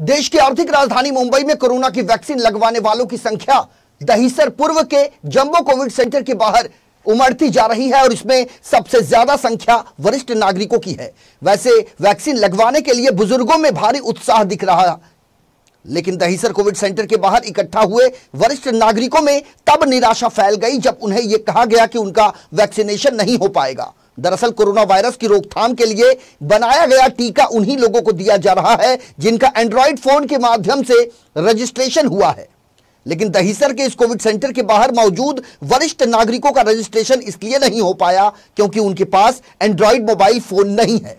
देश की आर्थिक राजधानी मुंबई में कोरोना की वैक्सीन लगवाने वालों की संख्या दहीसर पूर्व के जम्बो कोविड सेंटर के बाहर उमड़ती जा रही है और इसमें सबसे ज्यादा संख्या वरिष्ठ नागरिकों की है वैसे वैक्सीन लगवाने के लिए बुजुर्गों में भारी उत्साह दिख रहा लेकिन दहीसर कोविड सेंटर के बाहर इकट्ठा हुए वरिष्ठ नागरिकों में तब निराशा फैल गई जब उन्हें यह कहा गया कि उनका वैक्सीनेशन नहीं हो पाएगा दरअसल कोरोना वायरस की रोकथाम के लिए बनाया गया टीका उन्हीं लोगों को दिया जा रहा है जिनका एंड्रॉइड फोन के माध्यम से रजिस्ट्रेशन हुआ है लेकिन दहीसर के इस कोविड सेंटर के बाहर मौजूद वरिष्ठ नागरिकों का रजिस्ट्रेशन इसलिए नहीं हो पाया क्योंकि उनके पास एंड्रॉइड मोबाइल फोन नहीं है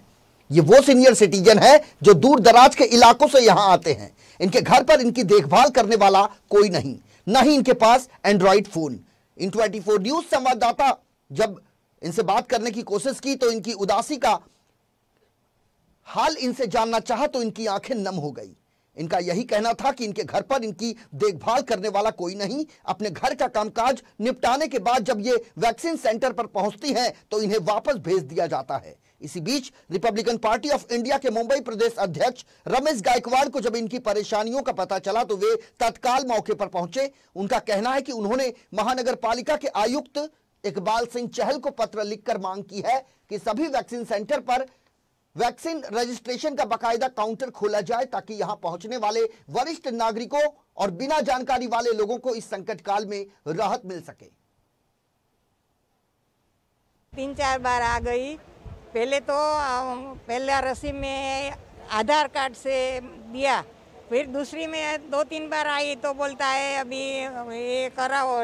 ये वो सीनियर सिटीजन है जो दूर दराज के इलाकों से यहां आते हैं इनके घर पर इनकी देखभाल करने वाला कोई नहीं ना ही इनके पास Android phone in twenty news संवाददाता जब इनसे बात करने की कोशिश की तो इनकी उदासी का हाल इनसे जानना चाहा तो इनकी आंखें नम हो गई इनका यही कहना था कि इनके घर पर इनकी देखभाल करने वाला कोई नहीं अपने घर का कामकाज निपटाने के बाद जब ये वैक्सीन सेंटर पर पहुंचती हैं तो इन्हें वापस भेज दिया जाता है इसी बीच रिपब्लिकन पार्टी ऑफ इंडिया के मुंबई प्रदेश अध्यक्ष रमेश गायकवाड़ को जब इनकी परेशानियों का पता चला तो वे तत्काल मौके पर पहुंचे उनका कहना है कि उन्होंने महानगर पालिका के आयुक्त इकबाल सिंह चहल को पत्र लिखकर मांग की है कि सभी वैक्सीन सेंटर पर वैक्सीन रजिस्ट्रेशन का बकायदा काउंटर खोला जाए ताकि यहां पहुंचने वाले वरिष्ठ नागरिकों और बिना जानकारी वाले लोगों को इस संकट काल में राहत मिल सके तीन चार बार आ गई पहले तो पहला रसी में आधार कार्ड से दिया फिर दूसरी में दो तीन बार आई तो बोलता है अभी ये कराओ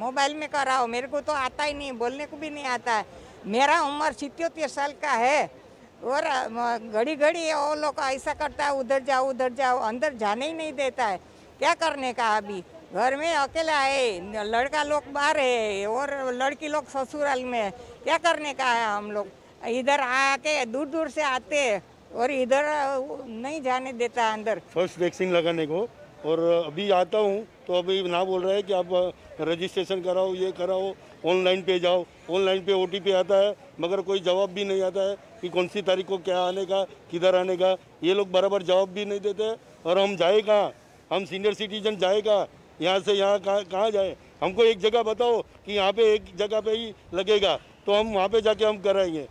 मोबाइल में कराओ मेरे को तो आता ही नहीं बोलने को भी नहीं आता है मेरा उम्र सित्योत्तर साल का है और घड़ी घड़ी वो लोग ऐसा करता है उधर जाओ उधर जाओ अंदर जाने ही नहीं देता है क्या करने का अभी घर में अकेला है लड़का लोग बाहर है और लड़की लोग ससुराल में है क्या करने का है हम लोग इधर आके दूर दूर से आते और इधर नहीं जाने देता अंदर फर्स्ट वैक्सीन लगाने को और अभी आता हूँ तो अभी ना बोल रहा है कि आप रजिस्ट्रेशन कराओ ये कराओ ऑनलाइन पे जाओ ऑनलाइन पे ओ आता है मगर कोई जवाब भी नहीं आता है कि कौन सी तारीख को क्या आने का किधर आने का ये लोग बराबर जवाब भी नहीं देते और हम जाए कहाँ हम सीनियर सिटीजन जाए कहाँ यहाँ से यहाँ कहाँ कहाँ जाए हमको एक जगह बताओ कि यहाँ पे एक जगह पे ही लगेगा तो हम वहाँ पे जाके हम कराएंगे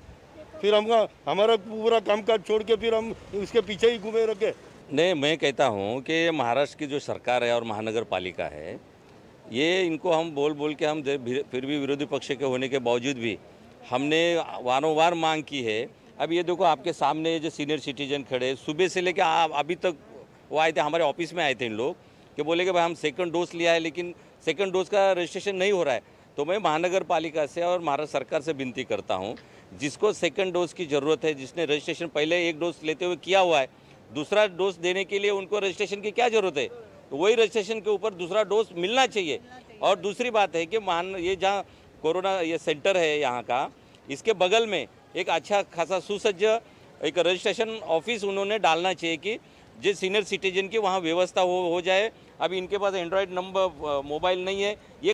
फिर हम हमारा पूरा काम काज छोड़ के फिर हम उसके पीछे ही घूमे रखे नहीं मैं कहता हूँ कि महाराष्ट्र की जो सरकार है और महानगर पालिका है ये इनको हम बोल बोल के हम फिर भी विरोधी पक्ष के होने के बावजूद भी हमने वार मांग की है अब ये देखो आपके सामने जो सीनियर सिटीजन खड़े सुबह से लेकर अभी तक वो आए थे हमारे ऑफिस में आए थे इन लोग कि बोले कि भाई हम सेकंड डोज लिया है लेकिन सेकंड डोज का रजिस्ट्रेशन नहीं हो रहा है तो मैं महानगर पालिका से और महाराष्ट्र सरकार से विनती करता हूँ जिसको सेकंड डोज की ज़रूरत है जिसने रजिस्ट्रेशन पहले एक डोज लेते हुए किया हुआ है दूसरा डोज देने के लिए उनको रजिस्ट्रेशन की क्या ज़रूरत है तो वही रजिस्ट्रेशन के ऊपर दूसरा डोज मिलना चाहिए और दूसरी बात है कि मान ये जहाँ कोरोना ये सेंटर है यहाँ का इसके बगल में एक अच्छा खासा सुसज्ज एक रजिस्ट्रेशन ऑफिस उन्होंने डालना चाहिए कि जिस सीनियर सिटीजन की वहाँ व्यवस्था हो हो जाए अभी इनके पास एंड्रॉयड नंबर मोबाइल नहीं है ये